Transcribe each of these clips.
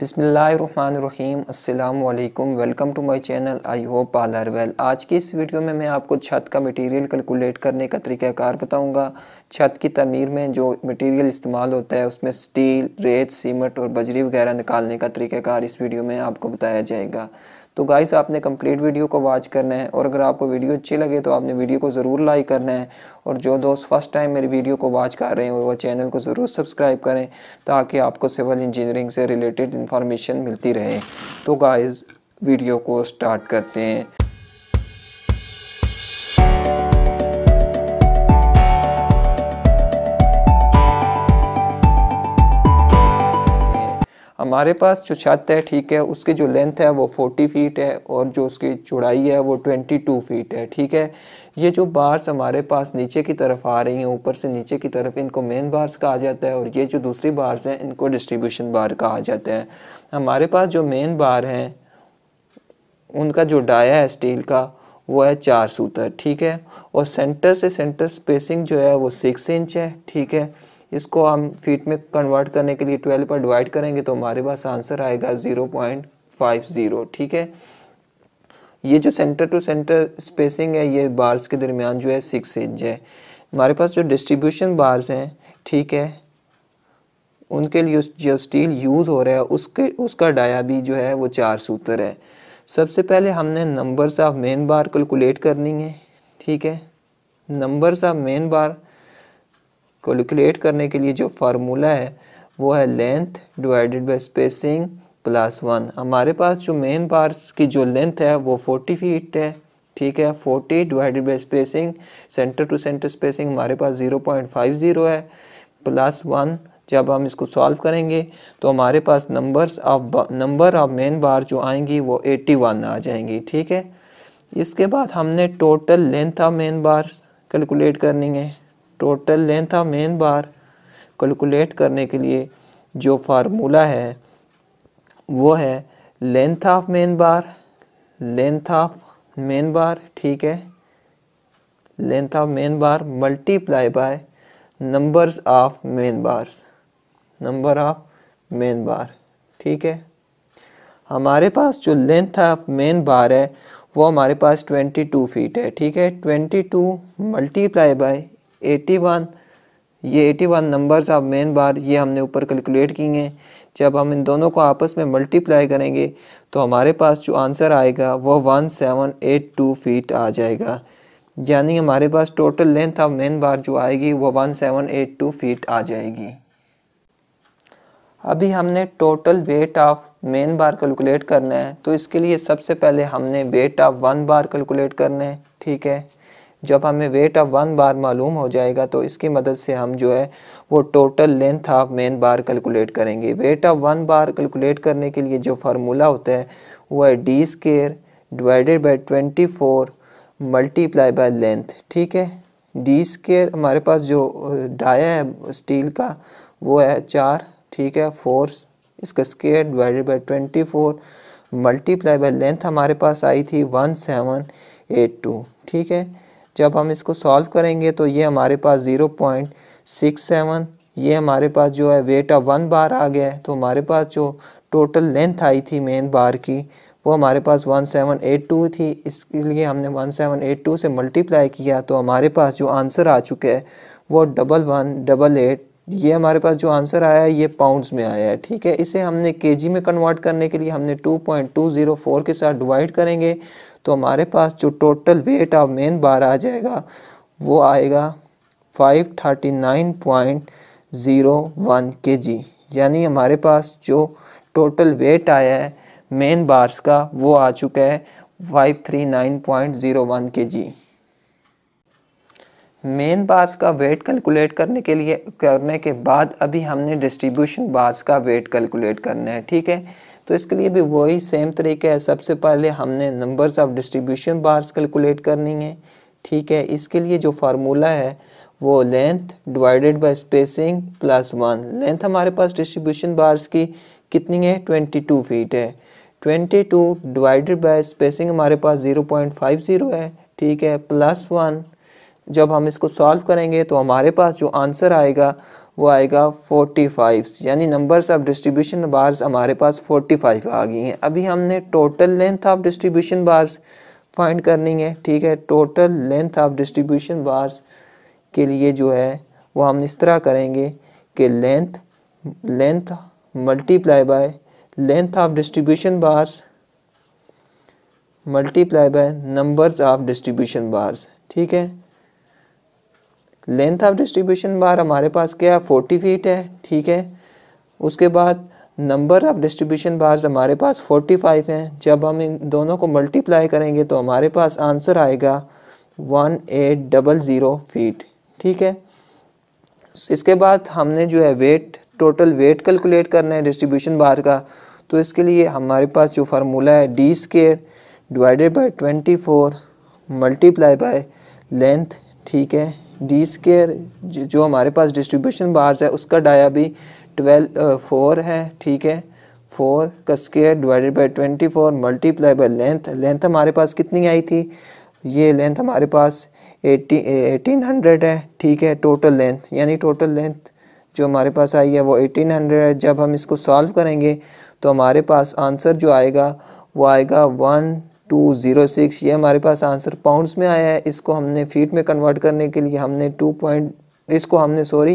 बिसमीम अल्लाम welcome to my channel I hope all are well आज की इस वीडियो में मैं आपको छत का मटेरियल कैलकुलेट करने का तरीकाकार बताऊंगा छत की तमीर में जो मटेरियल इस्तेमाल होता है उसमें स्टील रेत सीमेंट और बजरी वगैरह निकालने का तरीकाकार इस वीडियो में आपको बताया जाएगा तो गाइस आपने कंप्लीट वीडियो को वॉच करना है और अगर आपको वीडियो अच्छी लगे तो आपने वीडियो को ज़रूर लाइक करना है और जो दोस्त फर्स्ट टाइम मेरी वीडियो को वॉच कर रहे हैं वो चैनल को ज़रूर सब्सक्राइब करें ताकि आपको सिविल इंजीनियरिंग से रिलेटेड इन्फॉर्मेशन मिलती रहे तो गाइज़ वीडियो को स्टार्ट करते हैं हमारे पास जो छत है ठीक है उसकी जो लेंथ है वो फोर्टी फीट है और जो उसकी चौड़ाई है वो ट्वेंटी टू फीट है ठीक है ये जो बार्स हमारे पास नीचे की तरफ आ रही हैं ऊपर से नीचे की तरफ इनको मेन बार्स कहा जाता है और ये जो दूसरी बार्स हैं इनको डिस्ट्रीब्यूशन बार कहा जाता है हमारे पास जो मेन बार हैं उनका जो डाया है स्टील का वो है चार सूतर ठीक है और सेंटर से सेंटर स्पेसिंग जो है वो सिक्स इंच है ठीक है इसको हम फीट में कन्वर्ट करने के लिए ट्वेल्व पर डिवाइड करेंगे तो हमारे पास आंसर आएगा ज़ीरो पॉइंट फाइव ज़ीरो ठीक है ये जो सेंटर टू सेंटर स्पेसिंग है ये बार्स के दरमियान जो है सिक्स इंच है हमारे पास जो डिस्ट्रीब्यूशन बार्स हैं ठीक है उनके लिए जो स्टील यूज़ हो रहा है उसके उसका डाया भी जो है वो चार सूत्र है सबसे पहले हमने numbers of main bar calculate करनी है ठीक है numbers of main bar calculate करने के लिए जो फार्मूला है वो है length divided by spacing plus one हमारे पास जो मेन बार्स की जो लेंथ है वो फोर्टी फीट है ठीक है forty divided by spacing centre to centre spacing हमारे पास ज़ीरो पॉइंट फाइव ज़ीरो है प्लस वन जब हम इसको सॉल्व करेंगे तो हमारे पास numbers of number of main bar जो आएंगी वो एट्टी वन आ जाएंगी ठीक है इसके बाद हमने total length of main bar calculate करनी है total length of main bar calculate करने के लिए जो फार्मूला है वो है length of main bar length of main bar ठीक है length of main bar multiply by numbers of main bars number of main bar ठीक है हमारे पास जो लेंथ ऑफ मेन बार है वो हमारे पास 22 फीट है ठीक है 22 टू मल्टीप्लाई बाय 81 ये 81 नंबर्स ऑफ मेन बार ये हमने ऊपर कैलकुलेट किए हैं जब हम इन दोनों को आपस में मल्टीप्लाई करेंगे तो हमारे पास जो आंसर आएगा वह 1782 फीट आ जाएगा यानी हमारे पास total length of main bar जो आएगी वो 1782 फीट आ जाएगी अभी हमने total weight of main bar calculate करना है तो इसके लिए सबसे पहले हमने weight of one bar calculate करना है ठीक है जब हमें वेट ऑफ वन बार मालूम हो जाएगा तो इसकी मदद से हम जो है वो total length of main bar calculate करेंगे weight of one bar calculate करने के लिए जो फार्मूला होता है वो है D square divided by twenty four multiply by length ठीक है डी स्केयर हमारे पास जो डाया है स्टील का वो है चार ठीक है फोर इसका square divided by twenty four multiply by length हमारे पास आई थी वन सेवन एट टू ठीक है जब हम इसको सॉल्व करेंगे तो ये हमारे पास ज़ीरो पॉइंट सिक्स सेवन ये हमारे पास जो है वेट ऑफ वन बार आ गया है तो हमारे पास जो टोटल लेंथ आई थी मेन बार की वो हमारे पास वन सेवन एट टू थी इसके लिए हमने वन सेवन एट टू से मल्टीप्लाई किया तो हमारे पास जो आंसर आ चुका है वो डबल वन डबल एट ये हमारे पास जो आंसर आया है ये पाउंड्स में आया है ठीक है इसे हमने केजी में कन्वर्ट करने के लिए हमने फोर के साथ डिवाइड करेंगे तो हमारे पास जो total weight of main bar आ जाएगा वो आएगा 539.01 केजी यानी हमारे पास जो टोटल वेट आया है मेन बार्स का वो आ चुका है 539.01 केजी मेन बार्स का वेट कैलकुलेट करने के लिए करने के बाद अभी हमने डिस्ट्रीब्यूशन बार्स का वेट कैलकुलेट करना है ठीक है तो इसके लिए भी वही सेम तरीका है सबसे पहले हमने numbers of distribution bars calculate करनी है ठीक है इसके लिए जो फार्मूला है वो length divided by spacing plus one length हमारे पास डिस्ट्रीब्यूशन बार्स की कितनी है ट्वेंटी टू फीट है twenty two divided by spacing हमारे पास ज़ीरो पॉइंट फाइव ज़ीरो है ठीक है प्लस वन जब हम इसको सॉल्व करेंगे तो हमारे पास जो आंसर आएगा वो आएगा 45 यानी नंबर्स ऑफ डिस्ट्रीब्यूशन बार्स हमारे पास 45 आ गई हैं अभी हमने total length of distribution bars find करनी है ठीक है total length of distribution bars के लिए जो है वो हम इस तरह करेंगे कि length length multiply by length of distribution bars multiply by numbers of distribution bars ठीक है लेंथ ऑफ डिस्ट्रीब्यूशन बार हमारे पास क्या है फोर्टी फीट है ठीक है उसके बाद नंबर ऑफ़ डिस्ट्रीब्यूशन बार्स हमारे पास फोर्टी फाइव हैं जब हम इन दोनों को मल्टीप्लाई करेंगे तो हमारे पास आंसर आएगा one eight double zero feet ठीक है इसके बाद हमने जो है वेट टोटल वेट कैलकुलेट करना है डिस्ट्रीब्यूशन बार का तो इसके लिए हमारे पास जो फार्मूला है D square divided by twenty four multiply by length ठीक है डी स्केयर जो हमारे पास डिस्ट्रीब्यूशन बार्स है उसका डाया भी ट्वेल्व फोर है ठीक है फोर का square divided by twenty four multiply by length length हमारे पास कितनी आई थी ये लेंथ हमारे पास एटी एटीन हंड्रेड है ठीक है टोटल लेंथ यानी टोटल लेंथ जो हमारे पास आई है वो एटीन हंड्रेड है जब हम इसको सॉल्व करेंगे तो हमारे पास आंसर जो आएगा वो आएगा वन टू ज़ीरो सिक्स ये हमारे पास आंसर पाउंड्स में आया है इसको हमने फीट में कन्वर्ट करने के लिए हमने टू पॉइंट इसको हमने सॉरी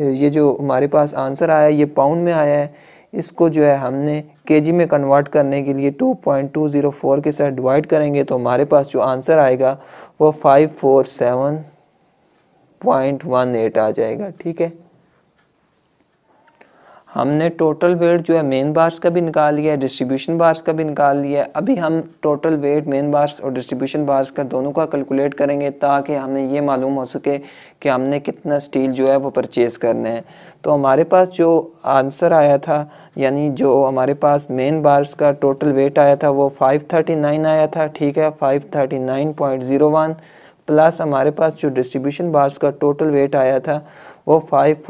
ये जो हमारे पास आंसर आया है ये पाउंड में आया है इसको जो है हमने केजी में कन्वर्ट करने के लिए two two point zero four के साथ डिवाइड करेंगे तो हमारे पास जो आंसर आएगा वो five four seven point one eight आ जाएगा ठीक है हमने टोटल वेट जो है मेन बार्स का भी निकाल लिया है डिस्ट्रीब्यूशन बार्स का भी निकाल लिया है अभी हम टोटल वेट मेन बार्स और डिस्ट्रीब्यूशन बार्स का दोनों का कैलकुलेट करेंगे ताकि हमें ये मालूम हो सके कि हमने कितना स्टील जो है वो परचेज़ करना है तो हमारे पास जो आंसर आया था यानी जो हमारे पास मेन बार्स का टोटल वेट आया था वो फाइव आया था ठीक है फाइव प्लस हमारे पास जो डिस्ट्रीब्यूशन बार्स का टोटल वेट आया था वो फाइव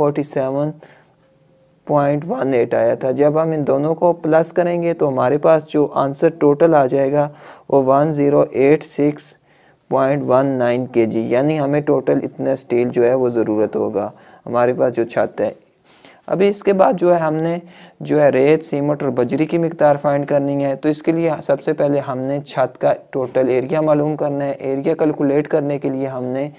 पॉइंट वन एट आया था जब हम इन दोनों को प्लस करेंगे तो हमारे पास जो आंसर टोटल आ जाएगा वो one zero eight six point one nine K G यानी हमें टोटल इतना स्टील जो है वो ज़रूरत होगा हमारे पास जो छत है अभी इसके बाद जो है हमने जो है रेत सीमेंट और बजरी की मकदार फाइंड करनी है तो इसके लिए सबसे पहले हमने छत का टोटल एरिया मालूम करना है एरिया कैलकुलेट करने के लिए हमने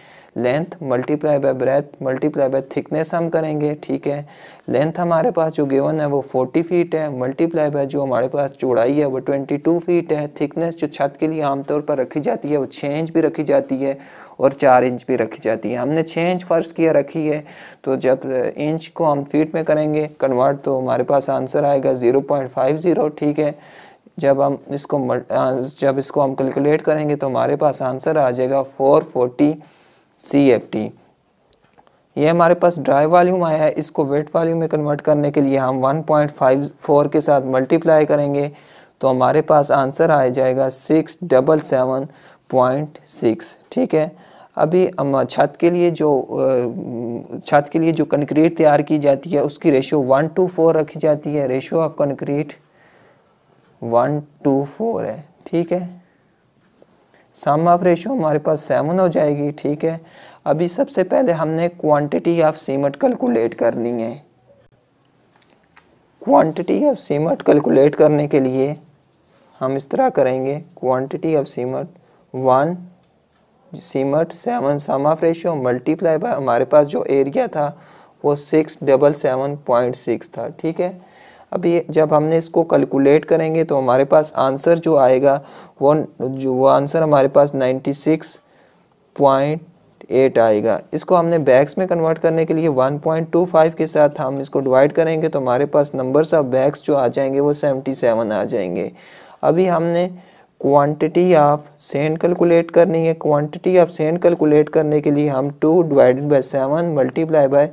length multiply by breadth multiply by thickness हम करेंगे ठीक है लेंथ हमारे पास जो गेवन है वो 40 फीट है मल्टीप्लाई बाय जो हमारे पास चौड़ाई है वो 22 फीट है थिकनेस जो छत के लिए आमतौर पर रखी जाती है वो छः इंच भी रखी जाती है और चार इंच भी रखी जाती है हमने छः इंच फ़र्श किया रखी है तो जब इंच को हम फीट में करेंगे कन्वर्ट तो हमारे पास आंसर आएगा ज़ीरो पॉइंट फाइव ज़ीरो ठीक है जब हम इसको जब इसको हम कैलकुलेट करेंगे तो हमारे पास आंसर आ जाएगा four forty C F T ये हमारे पास ड्राई वॉल्यूम आया है इसको वेट वॉल्यूम में कन्वर्ट करने के लिए हम 1.54 के साथ मल्टीप्लाई करेंगे तो हमारे पास आंसर आ जाएगा six double seven point six ठीक है अभी हम छत के लिए जो छत के लिए जो कंक्रीट तैयार की जाती है उसकी रेशो वन टू फोर रखी जाती है ratio of concrete one two four है ठीक है सम ऑफ रेशो हमारे पास सेवन हो जाएगी ठीक है अभी सबसे पहले हमने क्वांटिटी ऑफ सीमट कैलकुलेट करनी है क्वांटिटी ऑफ सीमट कैलकुलेट करने के लिए हम इस तरह करेंगे quantity of cement one cement seven sum of ratio multiply by हमारे पास जो एरिया था वो six double seven point six था ठीक है अब ये जब हमने इसको कैलकुलेट करेंगे तो हमारे पास आंसर जो आएगा वो जो वो आंसर हमारे पास नाइन्टी सिक्स पॉइंट एट आएगा इसको हमने बैग्स में कन्वर्ट करने के लिए वन पॉइंट टू फाइव के साथ हम इसको डिवाइड करेंगे तो हमारे पास नंबर्स ऑफ बैग्स जो आ जाएंगे वो सेवेंटी सेवन आ जाएंगे अभी हमने क्वांटिटी ऑफ सेंड कैलकुलेट करनी है क्वांटिटी ऑफ सेंड कैलकुलेट करने के लिए हम two divided by seven multiply by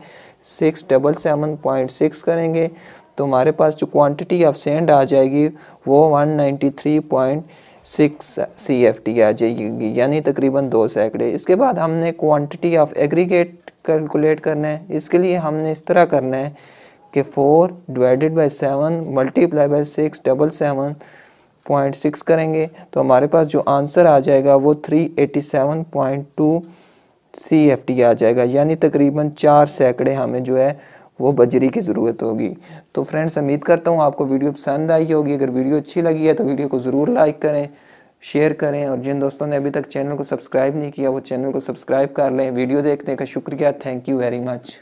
six double seven point six करेंगे तो हमारे पास जो क्वांटिटी ऑफ सेंड आ जाएगी वो 193.6 सीएफटी आ जाएगी यानी तकरीबन दो सैकड़े इसके बाद हमने क्वांटिटी ऑफ एग्रीगेट कैलकुलेट करना है इसके लिए हमने इस तरह करना है कि four divided by seven multiply by six double seven point six करेंगे तो हमारे पास जो आंसर आ जाएगा वो three eighty seven point two C F T आ जाएगा यानी तकरीबन चार सैकड़े हमें जो है वो बजरी की ज़रूरत होगी तो फ्रेंड्स उम्मीद करता हूँ आपको वीडियो पसंद आई होगी अगर वीडियो अच्छी लगी है तो वीडियो को ज़रूर लाइक करें शेयर करें और जिन दोस्तों ने अभी तक चैनल को सब्सक्राइब नहीं किया वो चैनल को सब्सक्राइब कर लें वीडियो देखने का शुक्रिया थैंक यू वेरी मच